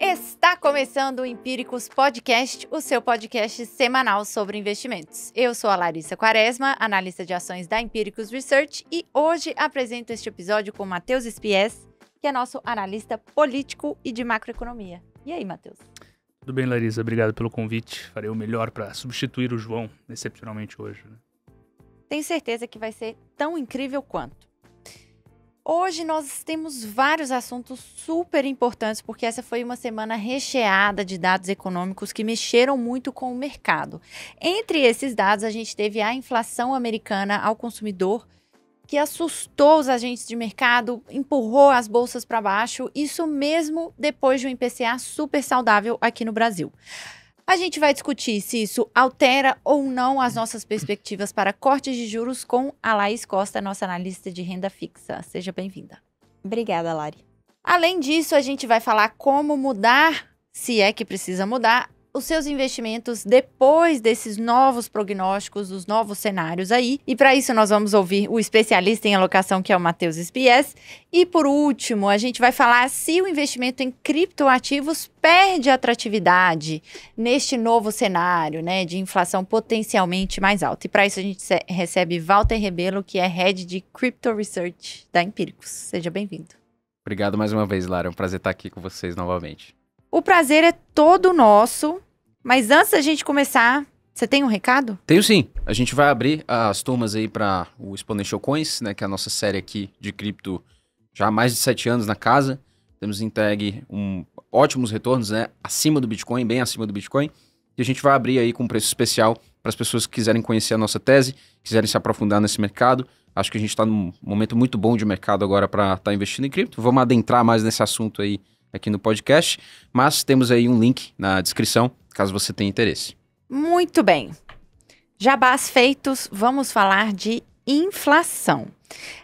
Está começando o Empíricos Podcast, o seu podcast semanal sobre investimentos. Eu sou a Larissa Quaresma, analista de ações da Empíricos Research, e hoje apresento este episódio com Matheus Spies, que é nosso analista político e de macroeconomia. E aí, Matheus? Tudo bem, Larissa, obrigado pelo convite. Farei o melhor para substituir o João, excepcionalmente hoje. Né? Tenho certeza que vai ser tão incrível quanto. Hoje nós temos vários assuntos super importantes, porque essa foi uma semana recheada de dados econômicos que mexeram muito com o mercado. Entre esses dados, a gente teve a inflação americana ao consumidor, que assustou os agentes de mercado, empurrou as bolsas para baixo, isso mesmo depois de um IPCA super saudável aqui no Brasil. A gente vai discutir se isso altera ou não as nossas perspectivas para cortes de juros com a Laís Costa, nossa analista de renda fixa. Seja bem-vinda. Obrigada, Lari. Além disso, a gente vai falar como mudar, se é que precisa mudar, os seus investimentos depois desses novos prognósticos, dos novos cenários aí. E para isso nós vamos ouvir o especialista em alocação que é o Matheus Spies. E por último, a gente vai falar se o investimento em criptoativos perde atratividade neste novo cenário, né, de inflação potencialmente mais alta. E para isso a gente recebe Walter Rebelo, que é head de Crypto Research da Empíricos. Seja bem-vindo. Obrigado mais uma vez, Lara. É um prazer estar aqui com vocês novamente. O prazer é todo nosso, mas antes da gente começar, você tem um recado? Tenho sim. A gente vai abrir as turmas aí para o Exponential Coins, né, que é a nossa série aqui de cripto já há mais de sete anos na casa. Temos entregue um, ótimos retornos, né, acima do Bitcoin, bem acima do Bitcoin. E a gente vai abrir aí com preço especial para as pessoas que quiserem conhecer a nossa tese, quiserem se aprofundar nesse mercado. Acho que a gente está num momento muito bom de mercado agora para estar tá investindo em cripto. Vamos adentrar mais nesse assunto aí aqui no podcast, mas temos aí um link na descrição, caso você tenha interesse. Muito bem. Jabás feitos, vamos falar de inflação.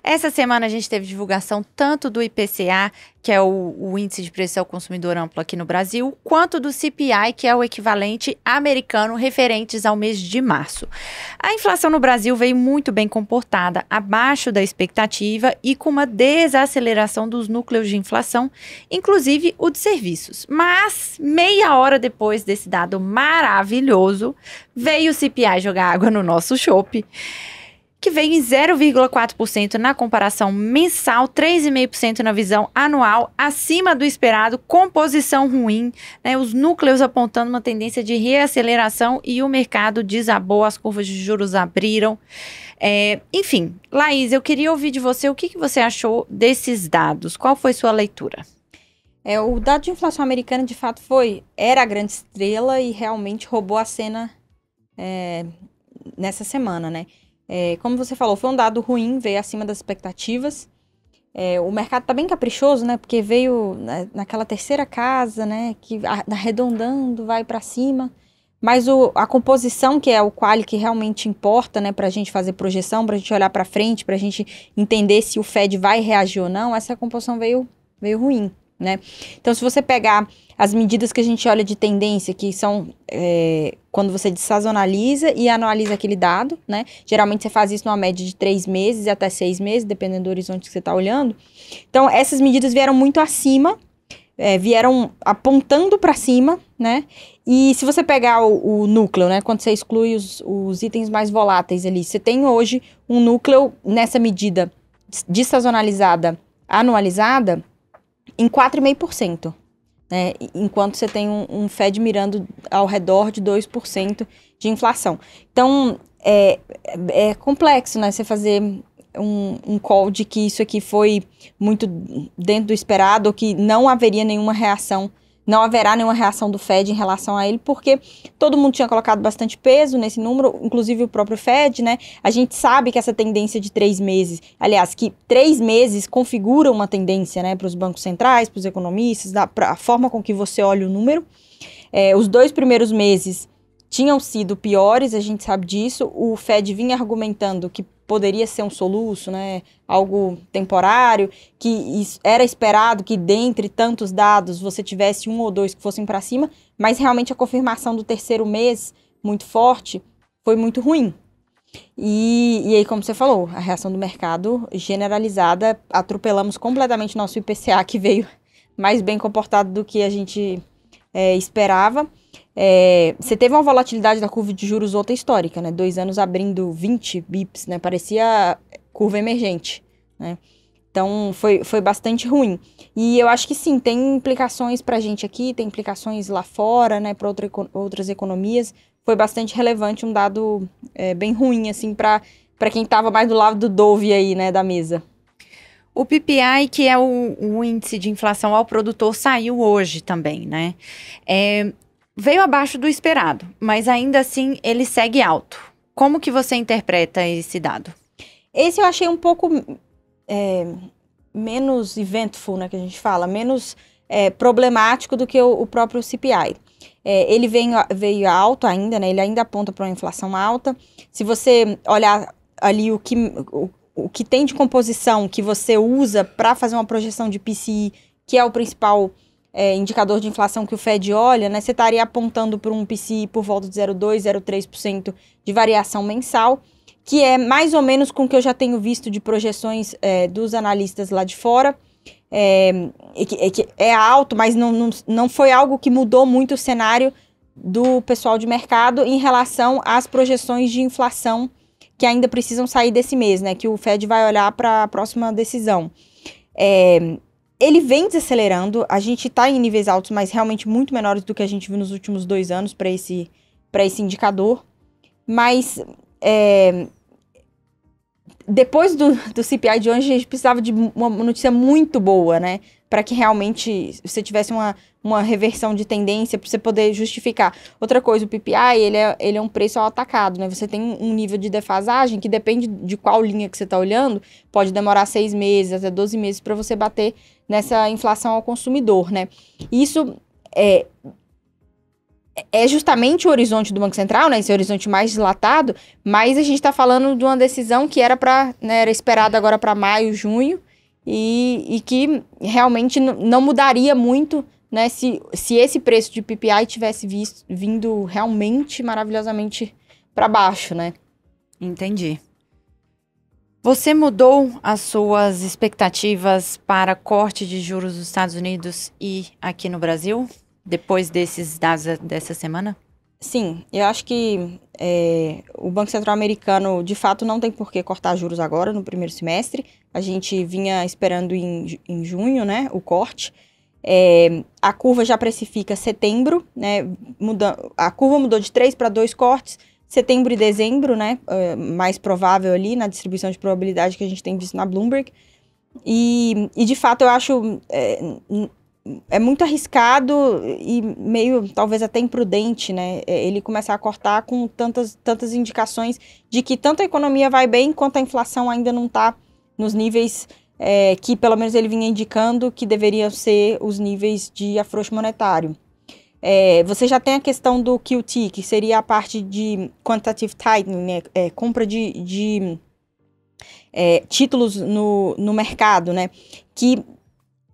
Essa semana a gente teve divulgação tanto do IPCA, que é o, o, índice de preço ao consumidor amplo aqui no Brasil, quanto do CPI, que é o equivalente americano referentes ao mês de março. A inflação no Brasil veio muito bem comportada, abaixo da expectativa e com uma desaceleração dos núcleos de inflação, inclusive o de serviços. Mas meia hora depois desse dado maravilhoso, veio o CPI jogar água no nosso chope que vem em 0,4% na comparação mensal, 3,5% na visão anual, acima do esperado, composição ruim, né? os núcleos apontando uma tendência de reaceleração e o mercado desabou, as curvas de juros abriram. É, enfim, Laís, eu queria ouvir de você o que, que você achou desses dados, qual foi sua leitura? É, o dado de inflação americana, de fato, foi era a grande estrela e realmente roubou a cena é, nessa semana, né? É, como você falou, foi um dado ruim, veio acima das expectativas. É, o mercado tá bem caprichoso, né? Porque veio na, naquela terceira casa, né? Que arredondando, vai para cima. Mas o, a composição, que é o quali que realmente importa, né? Para a gente fazer projeção, para a gente olhar para frente, para a gente entender se o Fed vai reagir ou não, essa composição veio, veio ruim né? Então, se você pegar as medidas que a gente olha de tendência, que são é, quando você desazonaliza e anualiza aquele dado, né? Geralmente você faz isso numa média de três meses até seis meses, dependendo do horizonte que você está olhando. Então, essas medidas vieram muito acima, é, vieram apontando para cima, né? E se você pegar o, o núcleo, né? Quando você exclui os, os itens mais voláteis ali, você tem hoje um núcleo nessa medida desazonalizada, anualizada, em 4,5%. Né, enquanto você tem um, um, Fed mirando ao redor de 2% de inflação. Então, é, é, é complexo né, você fazer um, um, call de que isso aqui foi muito dentro do esperado, ou que não haveria nenhuma reação não haverá nenhuma reação do Fed em relação a ele, porque todo mundo tinha colocado bastante peso nesse número, inclusive o próprio Fed, né? A gente sabe que essa tendência de três meses, aliás, que três meses configura uma tendência, né, para os bancos centrais, para os economistas, da, a forma com que você olha o número. É, os dois primeiros meses tinham sido piores, a gente sabe disso. O Fed vinha argumentando que poderia ser um soluço, né? algo temporário, que era esperado que dentre tantos dados você tivesse um ou dois que fossem para cima, mas realmente a confirmação do terceiro mês, muito forte, foi muito ruim. E, e aí, como você falou, a reação do mercado generalizada, atropelamos completamente nosso IPCA, que veio mais bem comportado do que a gente é, esperava. É, você teve uma volatilidade da curva de juros outra histórica, né? Dois anos abrindo 20 bips, né? Parecia curva emergente, né? Então, foi, foi bastante ruim. E eu acho que sim, tem implicações para a gente aqui, tem implicações lá fora, né, para outra, outras economias. Foi bastante relevante, um dado é, bem ruim, assim, para quem estava mais do lado do Dove aí, né, da mesa. O PPI, que é o, o, índice de inflação ao produtor, saiu hoje também, né? É, Veio abaixo do esperado, mas ainda assim ele segue alto. Como que você interpreta esse dado? Esse eu achei um pouco é, menos eventful, né, que a gente fala, menos é, problemático do que o, o próprio CPI. É, ele veio, veio alto ainda, né? Ele ainda aponta para uma inflação alta. Se você olhar ali o que, o, o que tem de composição que você usa para fazer uma projeção de PCI, que é o principal é, indicador de inflação que o Fed olha, né, você estaria apontando para um PCI por volta de 0,2, 0,3% de variação mensal, que é mais ou menos com o que eu já tenho visto de projeções é, dos analistas lá de fora. É, é, é alto, mas não, não, não foi algo que mudou muito o cenário do pessoal de mercado em relação às projeções de inflação que ainda precisam sair desse mês, né? Que o Fed vai olhar para a próxima decisão. É, ele vem desacelerando, a gente está em níveis altos, mas realmente muito menores do que a gente viu nos últimos dois anos para esse, esse indicador. Mas é, depois do, do CPI de hoje, a gente precisava de uma notícia muito boa, né? Para que realmente você tivesse uma, uma reversão de tendência, para você poder justificar. Outra coisa, o PPI, ele é, ele é um preço ao atacado, né? Você tem um nível de defasagem que depende de qual linha que você está olhando, pode demorar seis meses, até 12 meses para você bater nessa inflação ao consumidor, né? Isso é, é justamente o horizonte do Banco Central, né? Esse horizonte mais dilatado, mas a gente está falando de uma decisão que era para, né, era esperada agora para maio, junho, e, e que realmente não mudaria muito, né, se, se esse preço de PPI tivesse visto, vindo realmente maravilhosamente para baixo, né? Entendi. Você mudou as suas expectativas para corte de juros dos Estados Unidos e aqui no Brasil, depois desses dados dessa semana? Sim, eu acho que é, o Banco Central Americano, de fato, não tem por que cortar juros agora, no primeiro semestre. A gente vinha esperando em, em junho né, o corte. É, a curva já precifica setembro, né, muda, a curva mudou de três para dois cortes, setembro e dezembro, né? Eh, mais provável ali na distribuição de probabilidade que a gente tem visto na Bloomberg. E, e de fato eu acho é, é, muito arriscado e meio talvez até imprudente, né? Eh, ele começar a cortar com tantas, tantas indicações de que tanto a economia vai bem quanto a inflação ainda não está nos níveis é, que pelo menos ele vinha indicando que deveriam ser os níveis de afrouxo monetário. É, você já tem a questão do QT, que seria a parte de quantitative tightening, né? É, compra de, de é, títulos no, no mercado, né? Que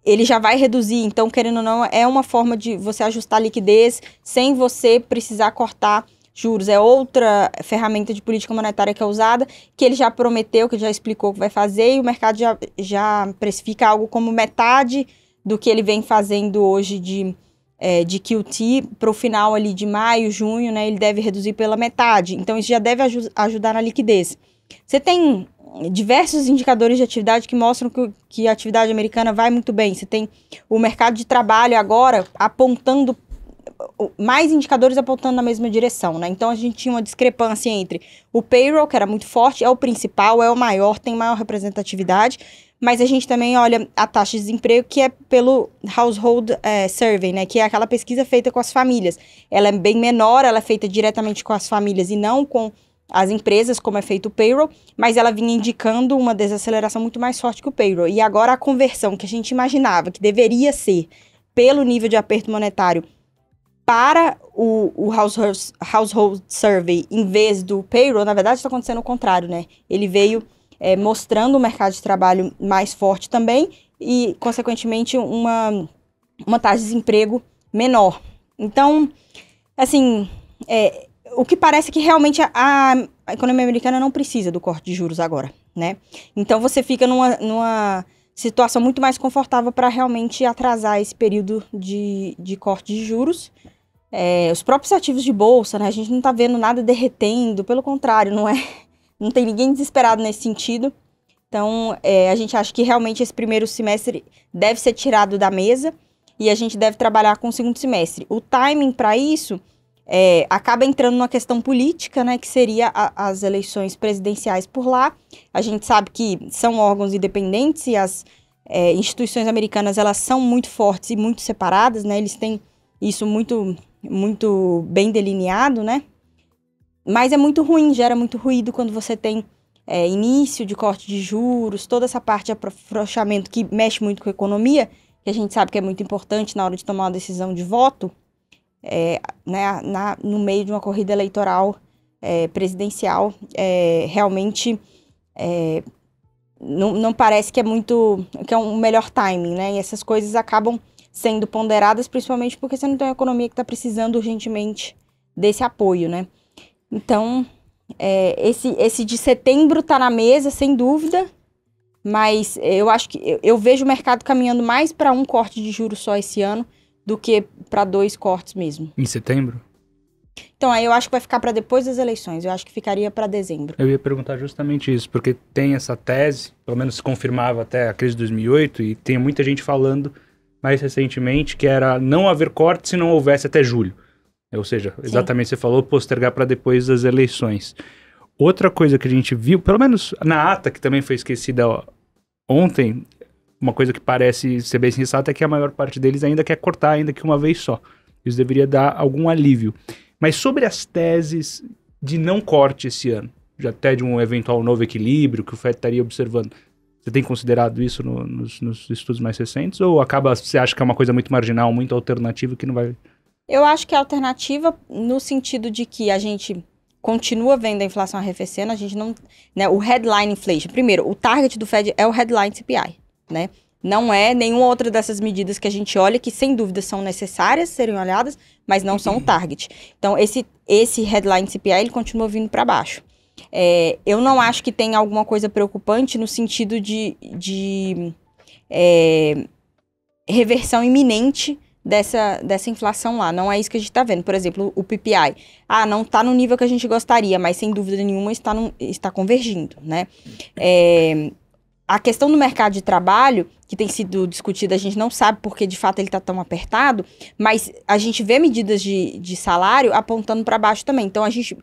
ele já vai reduzir. Então, querendo ou não, é uma forma de você ajustar a liquidez sem você precisar cortar juros. É outra ferramenta de política monetária que é usada, que ele já prometeu, que já explicou que vai fazer, e o mercado já, já precifica algo como metade do que ele vem fazendo hoje de é, de QT para o final ali de maio, junho, né, ele deve reduzir pela metade. Então, isso já deve aj ajudar na liquidez. Você tem diversos indicadores de atividade que mostram que, que a atividade americana vai muito bem. Você tem o mercado de trabalho agora apontando mais indicadores apontando na mesma direção, né? Então a gente tinha uma discrepância entre o payroll, que era muito forte, é o principal, é o maior, tem maior representatividade, mas a gente também olha a taxa de desemprego, que é pelo Household é, Survey, né? Que é aquela pesquisa feita com as famílias. Ela é bem menor, ela é feita diretamente com as famílias e não com as empresas, como é feito o payroll, mas ela vinha indicando uma desaceleração muito mais forte que o payroll. E agora a conversão que a gente imaginava que deveria ser pelo nível de aperto monetário para o, o household, household Survey em vez do payroll, na verdade está acontecendo o contrário, né? Ele veio é, mostrando um mercado de trabalho mais forte também e, consequentemente, uma, uma taxa de desemprego menor. Então, assim, é, o que parece que realmente a, a, economia americana não precisa do corte de juros agora, né? Então você fica numa, numa situação muito mais confortável para realmente atrasar esse período de, de corte de juros. É, os próprios ativos de bolsa, né? A gente não está vendo nada derretendo, pelo contrário, não é não tem ninguém desesperado nesse sentido. Então, é, a gente acha que realmente esse primeiro semestre deve ser tirado da mesa e a gente deve trabalhar com o segundo semestre. O timing para isso é, acaba entrando numa questão política, né, que seria a, as eleições presidenciais por lá. A gente sabe que são órgãos independentes e as é, instituições americanas elas são muito fortes e muito separadas, né? Eles têm isso muito muito bem delineado, né? Mas é muito ruim, gera muito ruído quando você tem é, início de corte de juros, toda essa parte de afrouxamento que mexe muito com a economia, que a gente sabe que é muito importante na hora de tomar uma decisão de voto, é, né, na, no meio de uma corrida eleitoral é, presidencial, é, realmente é, não, não, parece que é muito que é um melhor timing, né? E essas coisas acabam sendo ponderadas, principalmente porque você não tem uma economia que está precisando urgentemente desse apoio, né? Então, é, esse, esse de setembro tá na mesa, sem dúvida. Mas eu acho que eu, eu vejo o mercado caminhando mais para um corte de juros só esse ano do que para dois cortes mesmo. Em setembro? Então, aí eu acho que vai ficar para depois das eleições. Eu acho que ficaria para dezembro. Eu ia perguntar justamente isso, porque tem essa tese, pelo menos se confirmava até a crise de 2008, e tem muita gente falando mais recentemente que era não haver corte se não houvesse até julho. É, ou seja, exatamente Sim. você falou, postergar para depois das eleições. Outra coisa que a gente viu, pelo menos na ata, que também foi esquecida ontem, uma coisa que parece ser bem sensata é que a maior parte deles ainda quer cortar, ainda que uma vez só. Isso deveria dar algum alívio. Mas sobre as teses de não corte esse ano, já até de um eventual novo equilíbrio que o FED estaria observando, você tem considerado isso no, nos, nos, estudos mais recentes? Ou acaba, você acha que é uma coisa muito marginal, muito alternativa que não vai eu acho que a alternativa, no sentido de que a gente continua vendo a inflação arrefecendo, a gente não. Né, o headline inflation. Primeiro, o target do Fed é o headline CPI, né? Não é nenhuma outra dessas medidas que a gente olha, que sem dúvida são necessárias serem olhadas, mas não são o target. Então, esse, esse headline CPI, ele continua vindo para baixo. É, eu não acho que tem alguma coisa preocupante no sentido de, de é, reversão iminente dessa, dessa inflação lá. Não é isso que a gente está vendo. Por exemplo, o PPI. Ah, não está no nível que a gente gostaria, mas sem dúvida nenhuma está, está convergindo, né? É, a questão do mercado de trabalho, que tem sido discutida, a gente não sabe porque de fato ele está tão apertado, mas a gente vê medidas de, de salário apontando para baixo também. Então a gente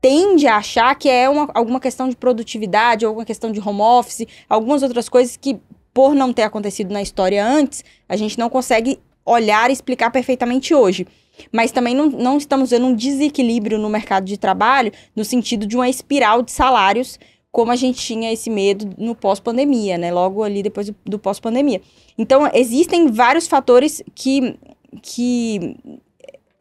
tende a achar que é uma, alguma questão de produtividade, alguma questão de home office, algumas outras coisas que, por não ter acontecido na história antes, a gente não consegue olhar e explicar perfeitamente hoje. Mas também não, não estamos vendo um desequilíbrio no mercado de trabalho, no sentido de uma espiral de salários, como a gente tinha esse medo no pós-pandemia, né? Logo ali depois do, do pós-pandemia. Então, existem vários fatores que, que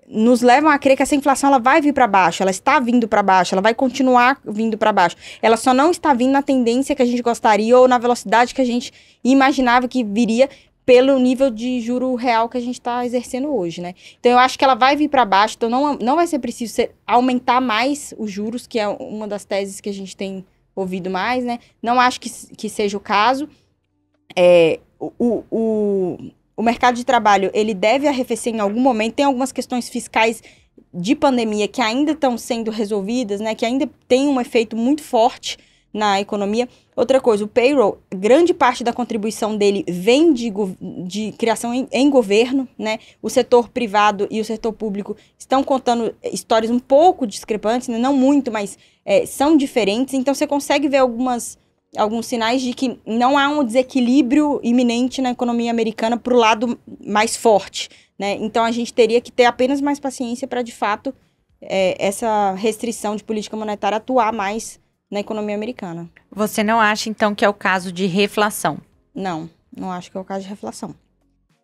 nos levam a crer que essa inflação ela vai vir para baixo, ela está vindo para baixo, ela vai continuar vindo para baixo. Ela só não está vindo na tendência que a gente gostaria ou na velocidade que a gente imaginava que viria, pelo nível de juro real que a gente está exercendo hoje, né? Então eu acho que ela vai vir para baixo, então não, não vai ser preciso ser, aumentar mais os juros, que é uma das teses que a gente tem ouvido mais, né? Não acho que, que seja o caso. É, o, o, o, o mercado de trabalho ele deve arrefecer em algum momento, tem algumas questões fiscais de pandemia que ainda estão sendo resolvidas, né? Que ainda tem um efeito muito forte na economia. Outra coisa, o payroll, grande parte da contribuição dele vem de, de criação em, em, governo, né? O setor privado e o setor público estão contando histórias um pouco discrepantes, né? não muito, mas é, são diferentes. Então você consegue ver algumas alguns sinais de que não há um desequilíbrio iminente na economia americana para o lado mais forte, né? Então a gente teria que ter apenas mais paciência para de fato é, essa restrição de política monetária atuar mais na economia americana. Você não acha, então, que é o caso de reflação? Não, não acho que é o caso de reflação.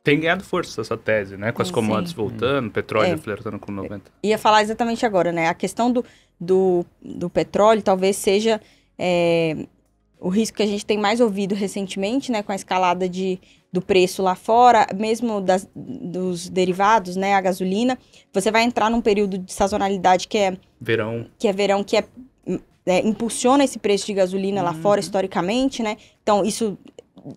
Tem ganhado força essa tese, né? Com as commodities hum. voltando, petróleo é. flertando com 90. É. Ia falar exatamente agora, né? A questão do, do, do petróleo talvez seja é, o risco que a gente tem mais ouvido recentemente, né? Com a escalada de, do preço lá fora, mesmo das, dos derivados, né? A gasolina. Você vai entrar num período de sazonalidade que é... Verão. Que é verão, que é é, impulsiona esse preço de gasolina uhum. lá fora uhum. historicamente, né? Então, isso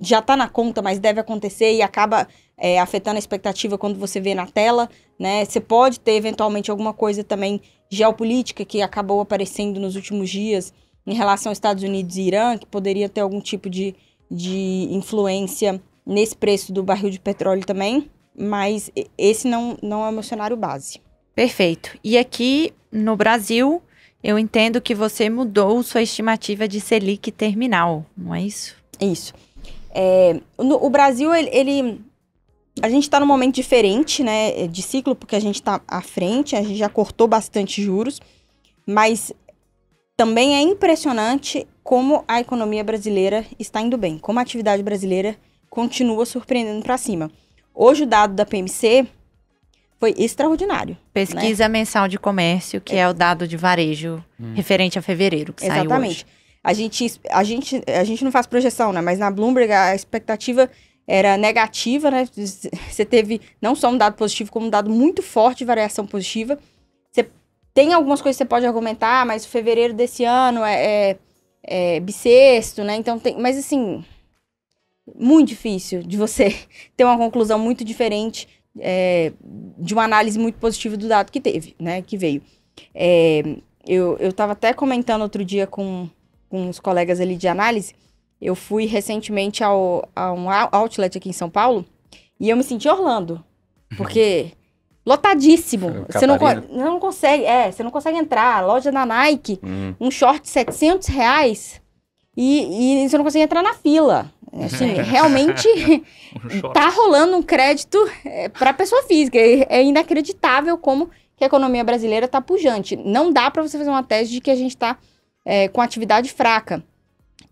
já está na conta, mas deve acontecer e acaba é, afetando a expectativa quando você vê na tela, né? Você pode ter eventualmente alguma coisa também geopolítica que acabou aparecendo nos últimos dias em relação aos Estados Unidos e Irã, que poderia ter algum tipo de, de influência nesse preço do barril de petróleo também, mas esse não, não é o meu cenário base. Perfeito. E aqui no Brasil, eu entendo que você mudou sua estimativa de Selic terminal, não é isso? Isso. É, no, o Brasil, ele, ele a gente está num momento diferente, né, de ciclo, porque a gente está à frente, a gente já cortou bastante juros, mas também é impressionante como a economia brasileira está indo bem, como a atividade brasileira continua surpreendendo para cima. Hoje o dado da PMC foi extraordinário. Né? Pesquisa né? mensal de comércio, que é, é o dado de varejo hum. referente a fevereiro, que Exatamente. saiu hoje. A gente, a, gente, a gente não faz projeção, né? Mas na Bloomberg a expectativa era negativa, né? Você teve não só um dado positivo, como um dado muito forte de variação positiva. Você tem algumas coisas que você pode argumentar, ah, mas fevereiro desse ano é, é, é bissexto, né? Então tem. Mas assim, muito difícil de você ter uma conclusão muito diferente é, de uma análise muito positiva do dado que teve, né, que veio. É, eu estava até comentando outro dia com, com os colegas ali de análise, eu fui recentemente ao, a um outlet aqui em São Paulo e eu me senti Orlando, uhum. porque lotadíssimo. Você não, não consegue, é, você não consegue entrar. loja da Nike, uhum. um short 700 reais e, e você não consegue entrar na fila. Assim, realmente tá rolando um crédito é, para pessoa física. É inacreditável como que a economia brasileira está pujante. Não dá para você fazer uma tese de que a gente está é, com atividade fraca.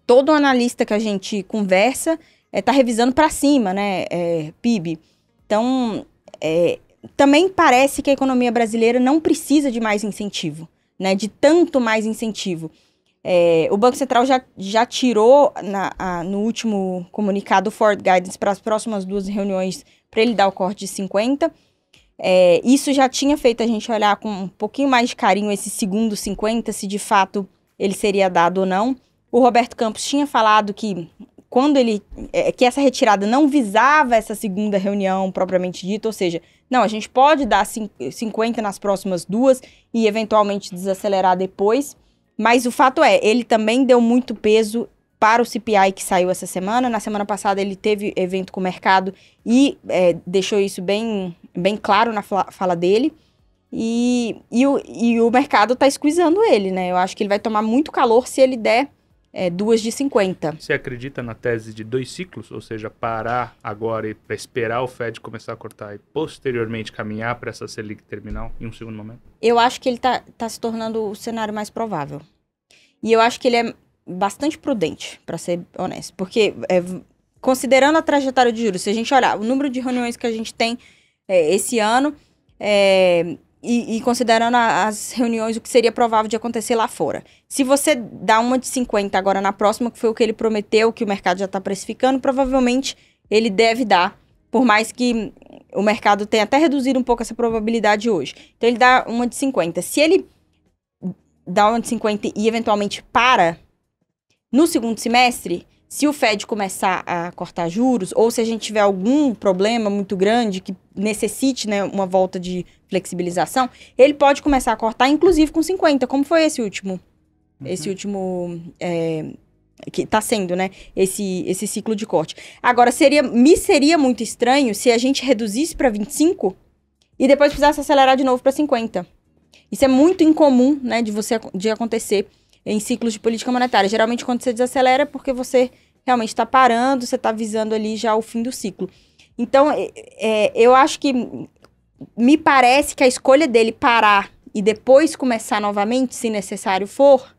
Todo analista que a gente conversa está é, tá revisando para cima, né, é, PIB. Então, é, também parece que a economia brasileira não precisa de mais incentivo, né, de tanto mais incentivo. É, o Banco Central já, já tirou na, a, no último comunicado o Ford Guidance para as próximas duas reuniões para ele dar o corte de 50. É, isso já tinha feito a gente olhar com um pouquinho mais de carinho esse segundo 50, se de fato ele seria dado ou não. O Roberto Campos tinha falado que quando ele é, que essa retirada não visava essa segunda reunião propriamente dita, ou seja, não, a gente pode dar 50 nas próximas duas e eventualmente desacelerar depois. Mas o fato é, ele também deu muito peso para o CPI que saiu essa semana. Na semana passada ele teve evento com o mercado e é, deixou isso bem, bem claro na fala dele. E, e, o, e o mercado está esquisando ele, né? Eu acho que ele vai tomar muito calor se ele der é, duas de 50. Você acredita na tese de dois ciclos? Ou seja, parar agora e esperar o Fed começar a cortar e posteriormente caminhar para essa Selic terminal em um segundo momento? Eu acho que ele está tá se tornando o cenário mais provável. E eu acho que ele é bastante prudente, para ser honesto. Porque, é, considerando a trajetória de juros, se a gente olhar o número de reuniões que a gente tem é, esse ano, é, e, e, considerando as reuniões, o que seria provável de acontecer lá fora. Se você dá uma de 50 agora na próxima, que foi o que ele prometeu, que o mercado já está precificando, provavelmente ele deve dar, por mais que o mercado tenha até reduzido um pouco essa probabilidade hoje. Então ele dá uma de 50. Se ele dá uma de 50 e eventualmente para no segundo semestre, se o Fed começar a cortar juros, ou se a gente tiver algum problema muito grande que necessite né, uma volta de flexibilização, ele pode começar a cortar, inclusive com 50, como foi esse último. Uhum. Esse último. É, que está sendo, né? Esse, esse ciclo de corte. Agora, seria, me seria muito estranho se a gente reduzisse para 25 e depois precisasse acelerar de novo para 50. Isso é muito incomum, né, de você de acontecer em ciclos de política monetária. Geralmente, quando você desacelera, é porque você realmente está parando, você está visando ali já o fim do ciclo. Então, é, é, eu acho que me parece que a escolha dele parar e depois começar novamente, se necessário for,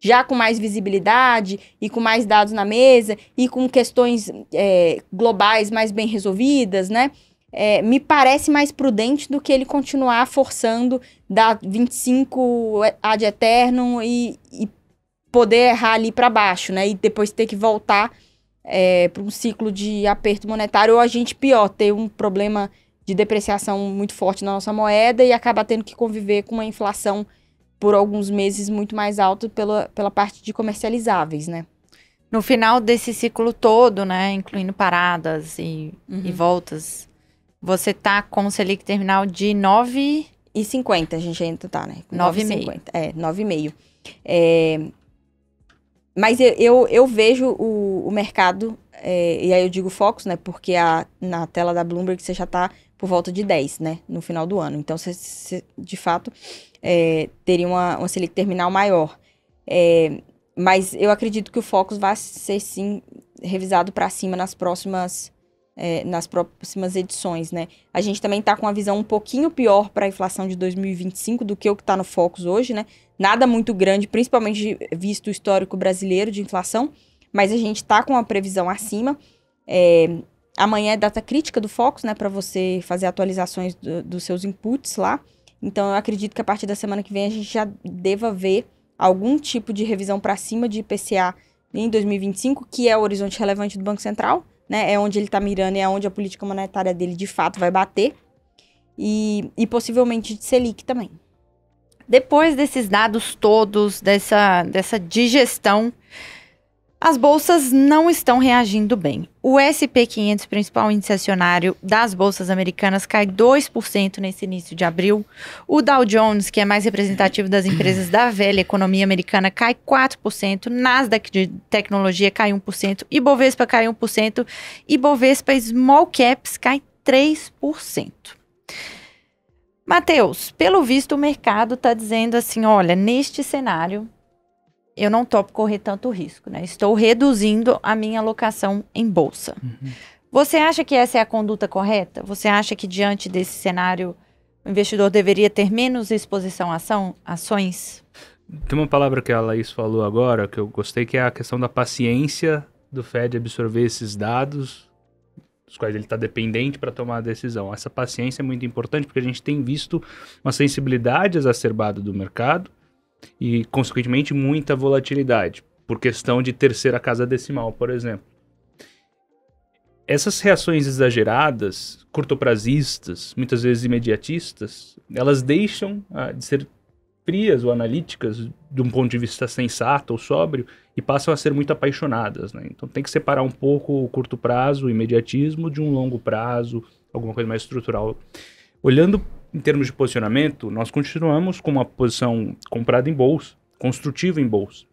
já com mais visibilidade e com mais dados na mesa e com questões é, globais mais bem resolvidas, né? é, me parece mais prudente do que ele continuar forçando dar 25 é, ad eterno e, e poder errar ali para baixo, né? E depois ter que voltar é, para um ciclo de aperto monetário ou a gente, pior, ter um problema de depreciação muito forte na nossa moeda e acabar tendo que conviver com uma inflação por alguns meses muito mais alta pela, pela parte de comercializáveis, né? No final desse ciclo todo, né, incluindo paradas e, uhum. e voltas, você tá com Selic terminal de 9... E a gente ainda tá, né? 9,50. É, 9,5. É... Mas eu, eu, eu vejo o, o mercado, é, e aí eu digo Focus, né? Porque a, na tela da Bloomberg você já tá por volta de 10, né? No final do ano. Então, você, você de fato, é, teria uma, uma Selic terminal maior. É, mas eu acredito que o Focus vai ser, sim, revisado para cima nas próximas é, nas próximas edições, né? A gente também está com uma visão um pouquinho pior para a inflação de 2025 do que o que está no Focus hoje, né? Nada muito grande, principalmente visto o histórico brasileiro de inflação, mas a gente está com a previsão acima. É, amanhã é data crítica do Focus, né? Para você fazer atualizações do, dos seus inputs lá. Então, eu acredito que a partir da semana que vem a gente já deva ver algum tipo de revisão para cima de IPCA em 2025, que é o horizonte relevante do Banco Central né? É onde ele tá mirando e é onde a política monetária dele de fato vai bater. E, e possivelmente de Selic também. Depois desses dados todos, dessa, dessa digestão, as bolsas não estão reagindo bem. O SP 500, principal índice acionário das bolsas americanas, cai 2% nesse início de abril. O Dow Jones, que é mais representativo das empresas da velha economia americana, cai 4%. Nasdaq de tecnologia cai 1%. Ibovespa cai 1%. Ibovespa Small Caps cai 3%. Matheus, pelo visto o mercado está dizendo assim, olha, neste cenário eu não topo correr tanto risco, né? Estou reduzindo a minha alocação em bolsa. Uhum. Você acha que essa é a conduta correta? Você acha que diante desse cenário o investidor deveria ter menos exposição a ação, ações? Tem uma palavra que a Laís falou agora que eu gostei, que é a questão da paciência do Fed absorver esses dados, dos quais ele está dependente para tomar a decisão. Essa paciência é muito importante porque a gente tem visto uma sensibilidade exacerbada do mercado e, consequentemente, muita volatilidade, por questão de terceira casa decimal, por exemplo. Essas reações exageradas, curtoprazistas, muitas vezes imediatistas, elas deixam ah, de ser frias ou analíticas de um ponto de vista sensato ou sóbrio e passam a ser muito apaixonadas, né? Então tem que separar um pouco o curto prazo, o imediatismo, de um longo prazo, alguma coisa mais estrutural. Olhando em termos de posicionamento, nós continuamos com uma posição comprada em bolsa, construtiva em bolsa.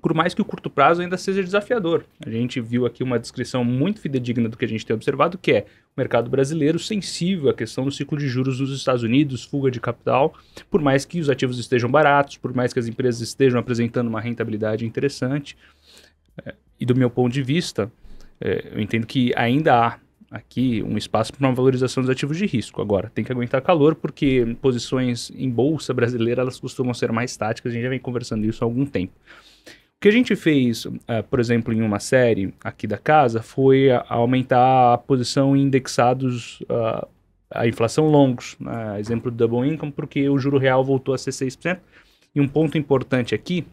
Por mais que o curto prazo ainda seja desafiador. A gente viu aqui uma descrição muito fidedigna do que a gente tem observado, que é o mercado brasileiro sensível à questão do ciclo de juros nos Estados Unidos, fuga de capital, por mais que os ativos estejam baratos, por mais que as empresas estejam apresentando uma rentabilidade interessante. É, e do meu ponto de vista, é, eu entendo que ainda há aqui um espaço para uma valorização dos ativos de risco. Agora, tem que aguentar calor, porque posições em bolsa brasileira elas costumam ser mais táticas, a gente já vem conversando isso há algum tempo. O que a gente fez, uh, por exemplo, em uma série aqui da casa, foi a, a aumentar a posição em indexados uh, a inflação longos, uh, exemplo do double income, porque o juro real voltou a ser 6%. E um ponto importante aqui,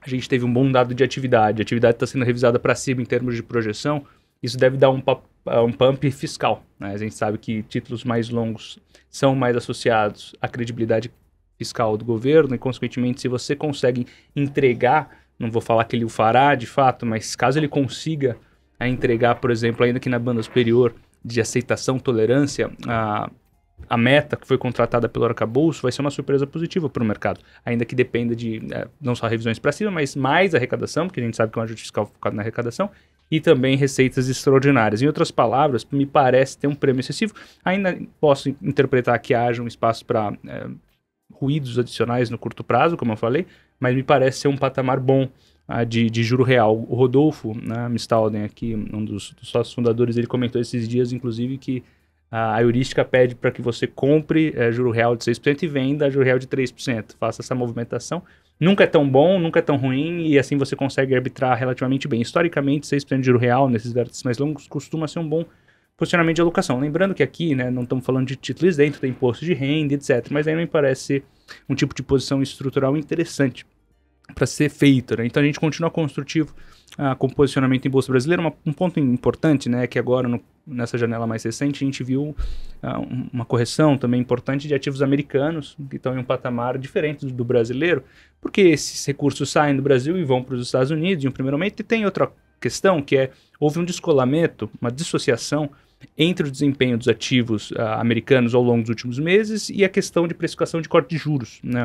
a gente teve um bom dado de atividade. A atividade está sendo revisada para cima em termos de projeção. Isso deve dar um, é um pump fiscal. Né? A gente sabe que títulos mais longos são mais associados à credibilidade fiscal do governo e, consequentemente, se você consegue entregar, não vou falar que ele o fará de fato, mas caso ele consiga né, entregar, por exemplo, ainda que na banda superior de aceitação, tolerância, a, a meta que foi contratada pelo arcabouço vai ser uma surpresa positiva para o mercado, ainda que dependa de é, não só revisões para cima, mas mais arrecadação, porque a gente sabe que é um ajuste fiscal focado na arrecadação, e também receitas extraordinárias. Em outras palavras, me parece ter um prêmio excessivo. Ainda posso interpretar que haja um espaço para é, ruídos adicionais no curto prazo, como eu falei, mas me parece ser um patamar bom ah, de, de, juro real. O Rodolfo né, Mistalden, aqui, um dos, dos sócios fundadores, ele comentou esses dias, inclusive, que a heurística pede para que você compre é, juro real de 6% e venda juro real de 3%. Faça essa movimentação nunca é tão bom, nunca é tão ruim, e assim você consegue arbitrar relativamente bem. Historicamente, 6% de juro real nesses vértices mais longos costuma ser um bom posicionamento de alocação. Lembrando que aqui, né, não estamos falando de títulos dentro, tem imposto de renda, etc. Mas aí me parece um tipo de posição estrutural interessante para ser feita. Né? Então a gente continua construtivo ah, com posicionamento em bolsa brasileira. Uma, um ponto importante né, é que agora, no, nessa janela mais recente, a gente viu ah, uma correção também importante de ativos americanos, que estão em um patamar diferente do, do brasileiro, porque esses recursos saem do Brasil e vão para os Estados Unidos em um primeiro momento. E tem outra questão que é: houve um descolamento, uma dissociação entre o desempenho dos ativos uh, americanos ao longo dos últimos meses e a questão de precificação de corte de juros. Né?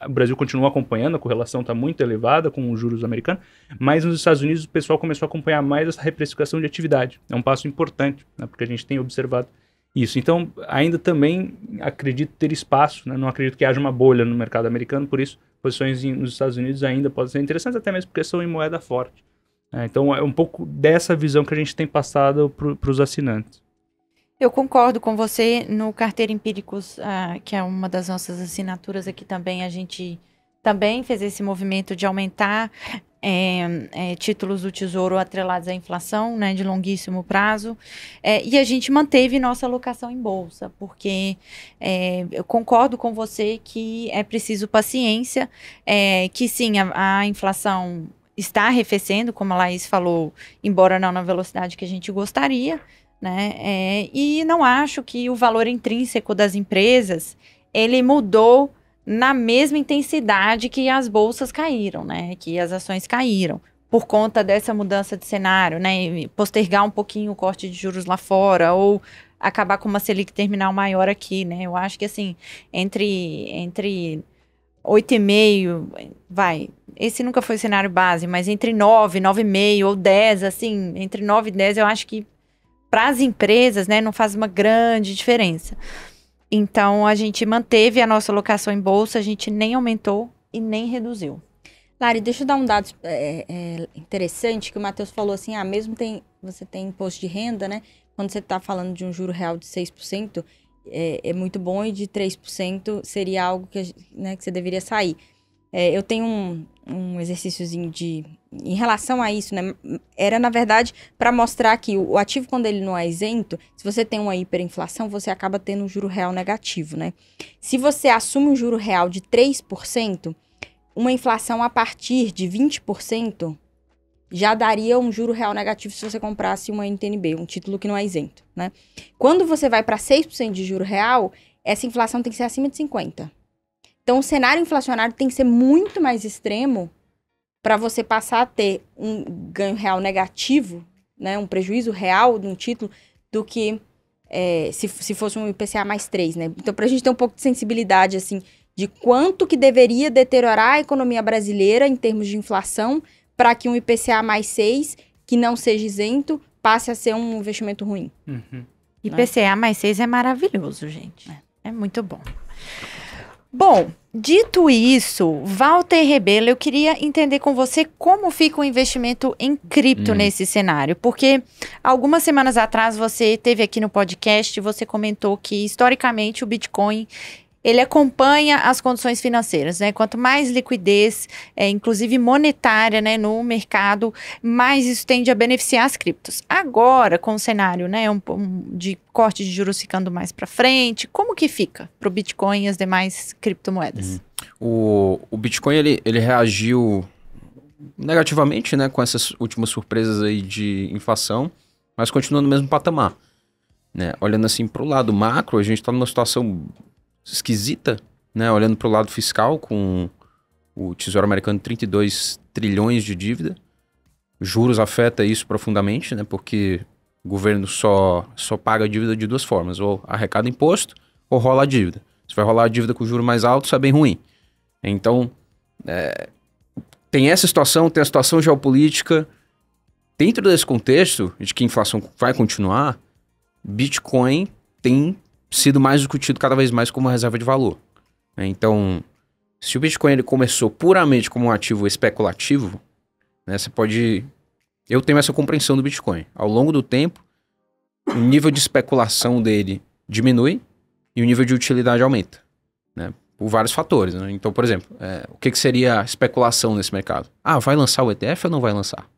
Ah, o Brasil continua acompanhando, a correlação está muito elevada com os juros americanos, mas nos Estados Unidos o pessoal começou a acompanhar mais essa reprecificação de atividade. É um passo importante, né? porque a gente tem observado isso. Então, ainda também acredito ter espaço, né? não acredito que haja uma bolha no mercado americano, por isso, posições em, nos Estados Unidos ainda podem ser interessantes, até mesmo porque são em moeda forte. É, então é um pouco dessa visão que a gente tem passado para os assinantes. Eu concordo com você. No Carteira Empíricos, ah, que é uma das nossas assinaturas aqui também, a gente também fez esse movimento de aumentar é, é, títulos do Tesouro atrelados à inflação, né, de longuíssimo prazo, é, e a gente manteve nossa alocação em bolsa, porque eu concordo com você que é preciso paciência, que sim, a, a inflação está arrefecendo, como a Laís falou, embora não na velocidade que a gente gostaria, né? É, e não acho que o valor intrínseco das empresas ele mudou na mesma intensidade que as bolsas caíram, né? Que as ações caíram por conta dessa mudança de cenário, né? Postergar um pouquinho o corte de juros lá fora ou acabar com uma Selic terminal maior aqui, né? Eu acho que assim, entre entre 8,5, vai. Esse nunca foi o cenário base, mas entre e meio ou 10, assim, entre 9 e 10, eu acho que para as empresas, né, não faz uma grande diferença. Então, a gente manteve a nossa locação em bolsa, a gente nem aumentou e nem reduziu. Lari, deixa eu dar um dado é, é, interessante que o Matheus falou assim: ah, mesmo tem, você tem imposto de renda, né? Quando você está falando de um juro real de 6%, é, é muito bom e de 3% seria algo que, né, que você deveria sair. É, eu tenho um, um exercíciozinho de. Em relação a isso, né? Era, na verdade, para mostrar que o, o ativo, quando ele não é isento, se você tem uma hiperinflação, você acaba tendo um juro real negativo, né? Se você assume um juro real de 3%, uma inflação a partir de 20%, já daria um juro real negativo se você comprasse uma NTNB, um título que não é isento, né? Quando você vai para 6% de juro real, essa inflação tem que ser acima de 50. Então o cenário inflacionário tem que ser muito mais extremo para você passar a ter um ganho real negativo, né, um prejuízo real de um título do que é, se, se fosse um IPCA mais 3, né? Então para a gente ter um pouco de sensibilidade assim de quanto que deveria deteriorar a economia brasileira em termos de inflação para que um IPCA mais 6, que não seja isento, passe a ser um investimento ruim. Uhum. IPCA mais 6 é maravilhoso, gente. É, é muito bom. Bom, dito isso, Walter Rebelo, eu queria entender com você como fica o investimento em cripto hum. nesse cenário, porque algumas semanas atrás você teve aqui no podcast, você comentou que historicamente o Bitcoin ele acompanha as condições financeiras, né? Quanto mais liquidez, é, inclusive monetária, né, no mercado, mais isso tende a beneficiar as criptos. Agora, com o cenário, né, um, um, de corte de juros ficando mais para frente, como que fica para o Bitcoin e as demais criptomoedas? Uhum. O, o Bitcoin ele, ele reagiu negativamente, né, com essas últimas surpresas aí de inflação, mas continua no mesmo patamar. Né? Olhando assim para o lado macro, a gente está numa situação esquisita, né? Olhando para o lado fiscal, com o Tesouro Americano 32 trilhões de dívida. Juros afeta isso profundamente, né? Porque o governo só, só paga a dívida de duas formas: ou arrecada imposto ou rola a dívida. Se vai rolar a dívida com juro mais alto, isso é bem ruim. Então, é, tem essa situação, tem a situação geopolítica. Dentro desse contexto de que a inflação vai continuar, Bitcoin tem sido mais discutido cada vez mais como reserva de valor. Né? Então, se o Bitcoin ele começou puramente como um ativo especulativo, né, você pode. Eu tenho essa compreensão do Bitcoin. Ao longo do tempo, o nível de especulação dele diminui e o nível de utilidade aumenta. Né? Por vários fatores. Né? Então, por exemplo, é, o que, que seria especulação nesse mercado? Ah, vai lançar o ETF ou não vai lançar?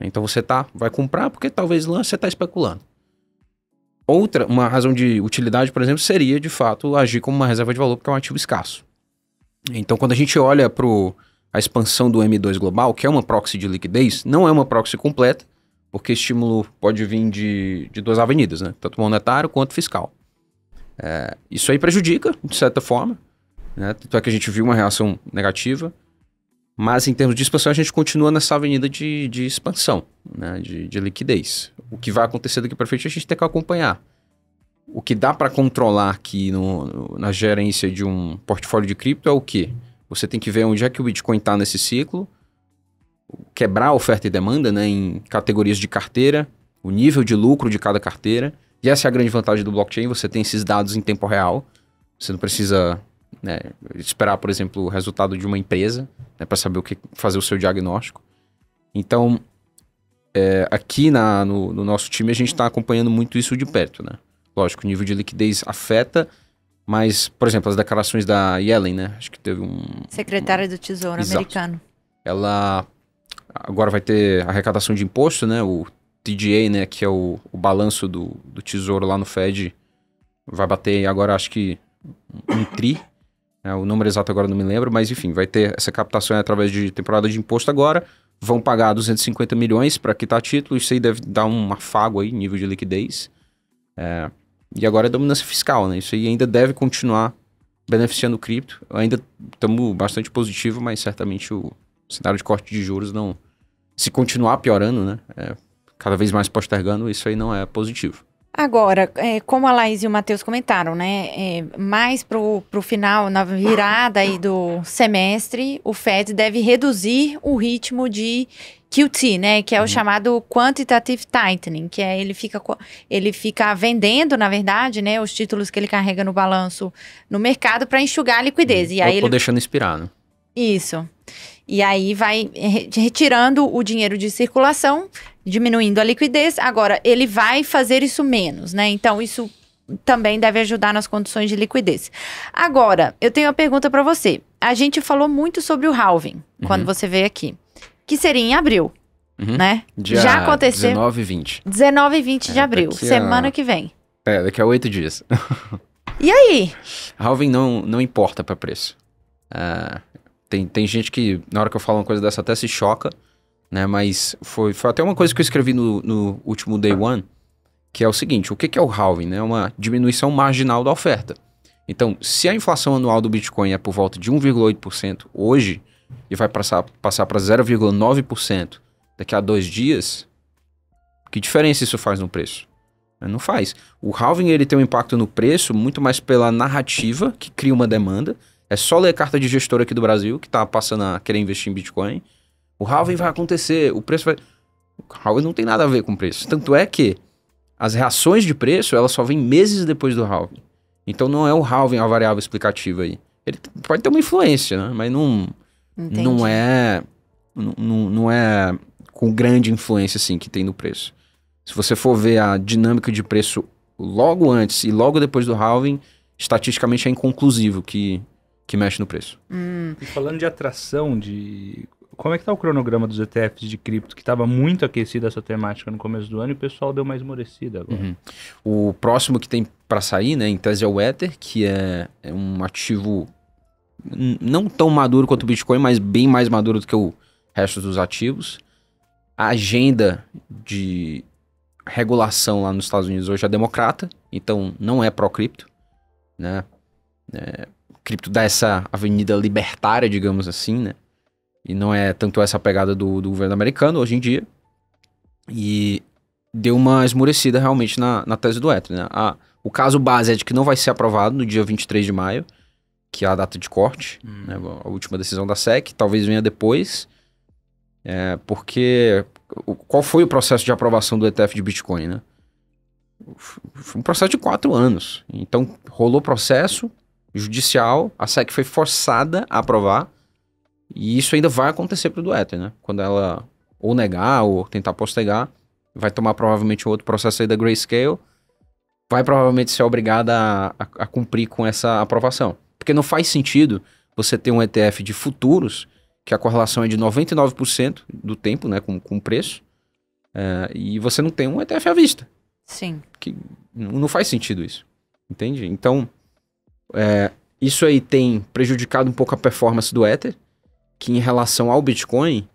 Então você tá, vai comprar porque talvez lance, você está especulando. Outra, uma razão de utilidade, por exemplo, seria de fato agir como uma reserva de valor, porque é um ativo escasso. Então, quando a gente olha para a expansão do M2 global, que é uma proxy de liquidez, não é uma proxy completa, porque estímulo pode vir de, de duas avenidas, né? tanto monetário quanto fiscal. É, isso aí prejudica, de certa forma, né? tanto é que a gente viu uma reação negativa. Mas em termos de expansão, a gente continua nessa avenida de, de expansão, né? de, de liquidez. O que vai acontecer daqui para frente a gente tem que acompanhar. O que dá para controlar aqui no, na gerência de um portfólio de cripto é o quê? Você tem que ver onde é que o Bitcoin está nesse ciclo, quebrar oferta e demanda né? em categorias de carteira, o nível de lucro de cada carteira. E essa é a grande vantagem do blockchain, você tem esses dados em tempo real. Você não precisa né? Esperar, por exemplo, o resultado de uma empresa, né? Para saber o que fazer o seu diagnóstico. Então, é, aqui na, no, no, nosso time a gente está acompanhando muito isso de perto, né? Lógico, o nível de liquidez afeta, mas, por exemplo, as declarações da Yellen, né? Acho que teve um. Secretária um... do Tesouro Exato. americano. Ela agora vai ter arrecadação de imposto, né? O TDA, né? Que é o, o balanço do, do tesouro lá no Fed, vai bater agora, acho que um tri. É, o número exato agora não me lembro, mas enfim, vai ter essa captação através de temporada de imposto agora. Vão pagar 250 milhões para quitar títulos, isso aí deve dar um afago aí, nível de liquidez. É, e agora é dominância fiscal, né? Isso aí ainda deve continuar beneficiando o cripto. Ainda estamos bastante positivo, mas certamente o cenário de corte de juros não. Se continuar piorando, né? É, cada vez mais postergando, isso aí não é positivo. Agora, é, como a Laís e o Matheus comentaram, né? É, mais pro, pro final, na virada aí do semestre, o Fed deve reduzir o ritmo de QT, né? Que é o uhum. chamado quantitative tightening, que é ele fica, ele fica vendendo, na verdade, né? Os títulos que ele carrega no balanço no mercado para enxugar a liquidez. Uhum. E aí ele... deixando expirar, né? Isso. E aí vai retirando o dinheiro de circulação diminuindo a liquidez. Agora, ele vai fazer isso menos, né? Então, isso também deve ajudar nas condições de liquidez. Agora, eu tenho uma pergunta para você. A gente falou muito sobre o halving uhum. quando você veio aqui, que seria em abril, uhum. né? Dia Já aconteceu. 19 e 20. 19 e 20 é, de abril, semana a... que vem. É, daqui a oito dias. e aí? Halving não, não importa para preço. Uh, tem, tem gente que, na hora que eu falo uma coisa dessa, até se choca né? Mas foi, foi até uma coisa que eu escrevi no, no último Day One, que é o seguinte, o que, que é o halving? É uma diminuição marginal da oferta. Então, se a inflação anual do Bitcoin é por volta de 1,8% hoje e vai passar para 0,9% daqui a dois dias, que diferença isso faz no preço? Né? Não faz. O halving ele tem um impacto no preço muito mais pela narrativa que cria uma demanda. É só ler a carta de gestor aqui do Brasil que está passando a querer investir em Bitcoin. O halving vai acontecer, o preço vai. O halving não tem nada a ver com preço. Tanto é que as reações de preço, elas só vêm meses depois do halving. Então não é o halving a variável explicativa aí. Ele pode ter uma influência, né? Mas não não é não, não é com grande influência assim que tem no preço. Se você for ver a dinâmica de preço logo antes e logo depois do halving, estatisticamente é inconclusivo que que mexe no preço. Hum. E falando de atração de como é que tá o cronograma dos ETFs de cripto, que estava muito aquecida essa temática no começo do ano e o pessoal deu mais esmorecida agora? Uhum. O próximo que tem para sair, né, em tese é o Ether, que é, é um ativo não tão maduro quanto o Bitcoin, mas bem mais maduro do que o resto dos ativos. A agenda de regulação lá nos Estados Unidos hoje é democrata, então não é pró-cripto, né? É, cripto dá essa avenida libertária, digamos assim, né? E não é tanto essa pegada do, do governo americano hoje em dia. E deu uma esmorecida realmente na, na tese do ETRI. Né? A, o caso base é de que não vai ser aprovado no dia 23 de maio, que é a data de corte, hum. né? a última decisão da SEC, talvez venha depois, é, porque o, qual foi o processo de aprovação do ETF de Bitcoin? Né? Foi um processo de quatro anos. Então, rolou processo judicial, a SEC foi forçada a aprovar, e isso ainda vai acontecer pro Duetter, né? Quando ela ou negar ou tentar postergar, vai tomar provavelmente outro processo aí da Grayscale, vai provavelmente ser obrigada a, a, a cumprir com essa aprovação. Porque não faz sentido você ter um ETF de futuros, que a correlação é de 99% do tempo, né, com, com preço, é, e você não tem um ETF à vista. Sim. Que não faz sentido isso, entende? Então, é, isso aí tem prejudicado um pouco a performance do Ether, que em relação ao Bitcoin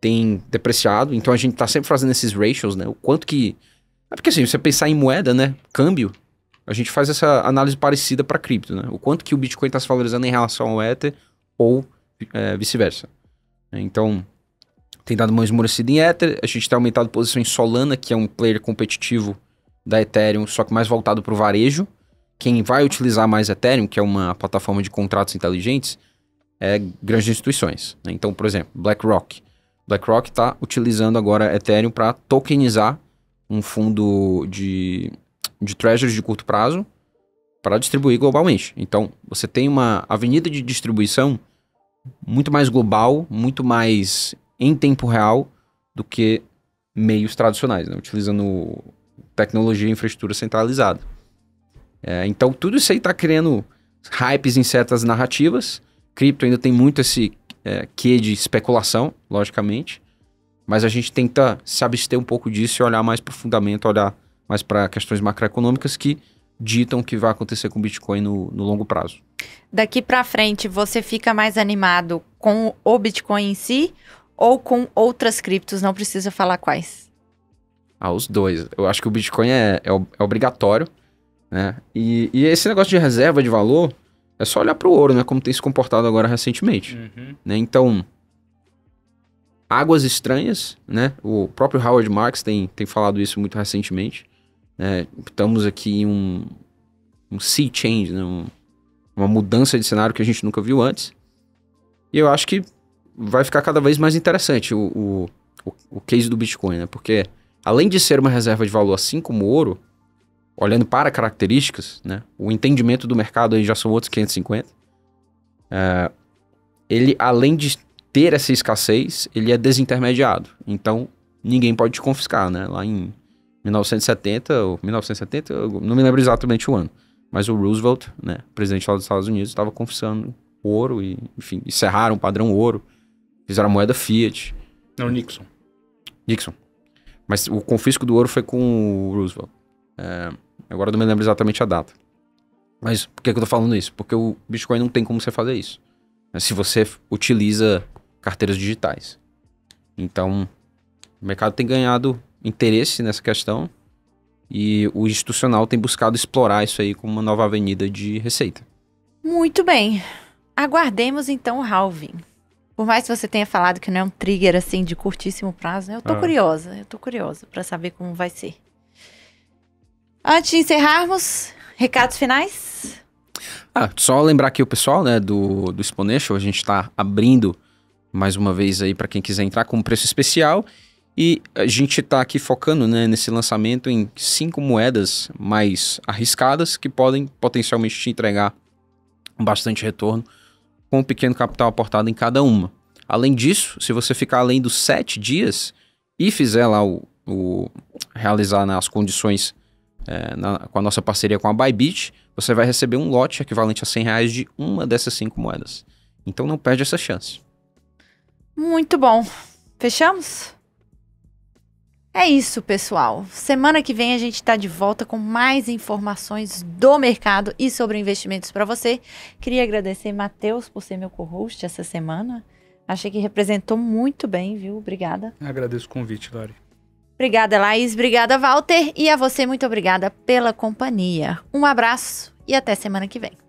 tem depreciado, então a gente está sempre fazendo esses ratios, né? O quanto que. É porque assim, você pensar em moeda, né? Câmbio, a gente faz essa análise parecida para cripto, né? O quanto que o Bitcoin está se valorizando em relação ao Ether ou é, vice-versa. Então, tem dado uma esmorecida em Ether, a gente tem aumentado posição em Solana, que é um player competitivo da Ethereum, só que mais voltado para o varejo. Quem vai utilizar mais Ethereum, que é uma plataforma de contratos inteligentes, é grandes instituições. Né? Então, por exemplo, BlackRock. BlackRock está utilizando agora Ethereum para tokenizar um fundo de, de treasuries de curto prazo para distribuir globalmente. Então, você tem uma avenida de distribuição muito mais global, muito mais em tempo real do que meios tradicionais, né? utilizando tecnologia e infraestrutura centralizada. É, então, tudo isso aí está criando hypes em certas narrativas cripto ainda tem muito esse é, quê de especulação, logicamente, mas a gente tenta se abster um pouco disso e olhar mais para o fundamento, olhar mais para questões macroeconômicas que ditam o que vai acontecer com o Bitcoin no, no longo prazo. Daqui para frente, você fica mais animado com o Bitcoin em si ou com outras criptos? Não precisa falar quais. Ah, os dois. Eu acho que o Bitcoin é, é, é obrigatório, né? E, e esse negócio de reserva de valor, é só olhar para o ouro, né? Como tem se comportado agora recentemente. Uhum. Né? Então, águas estranhas, né? O próprio Howard Marks tem, tem falado isso muito recentemente. Né? Estamos aqui em um, um sea change, né? Um, uma mudança de cenário que a gente nunca viu antes. E eu acho que vai ficar cada vez mais interessante o, o, o, o case do Bitcoin, né? Porque além de ser uma reserva de valor assim como o ouro, olhando para características, né? O entendimento do mercado aí já são outros 550. É, ele, além de ter essa escassez, ele é desintermediado. Então, ninguém pode te confiscar, né? Lá em 1970, ou 1970, não me lembro exatamente o ano, mas o Roosevelt, né, presidente lá dos Estados Unidos, estava confiscando ouro e, enfim, encerraram o padrão ouro, fizeram a moeda fiat. Não, é Nixon. Nixon. Mas o confisco do ouro foi com o Roosevelt. É, Agora eu não me lembro exatamente a data. Mas por que, que eu tô falando isso? Porque o Bitcoin não tem como você fazer isso. Né? se você utiliza carteiras digitais. Então, o mercado tem ganhado interesse nessa questão e o institucional tem buscado explorar isso aí como uma nova avenida de receita. Muito bem. Aguardemos então o halving. Por mais que você tenha falado que não é um trigger assim de curtíssimo prazo, né? eu tô ah. curiosa, eu tô curiosa para saber como vai ser. Antes de encerrarmos, recados finais? Ah, só lembrar aqui o pessoal, né, do, do Exponential, a gente está abrindo mais uma vez aí para quem quiser entrar com um preço especial. E a gente está aqui focando né, nesse lançamento em cinco moedas mais arriscadas que podem potencialmente te entregar bastante retorno com um pequeno capital aportado em cada uma. Além disso, se você ficar além dos sete dias e fizer lá o, o realizar né, as condições é, na, com a nossa parceria com a Bybit, você vai receber um lote equivalente a 100 reais de uma dessas cinco moedas. Então não perde essa chance. Muito bom. Fechamos? É isso, pessoal. Semana que vem a gente está de volta com mais informações do mercado e sobre investimentos para você. Queria agradecer, Matheus, por ser meu co-host essa semana. Achei que representou muito bem, viu? Obrigada. agradeço o convite, Lari. Obrigada, Laís. Obrigada, Walter. E a você, muito obrigada pela companhia. Um abraço e até semana que vem.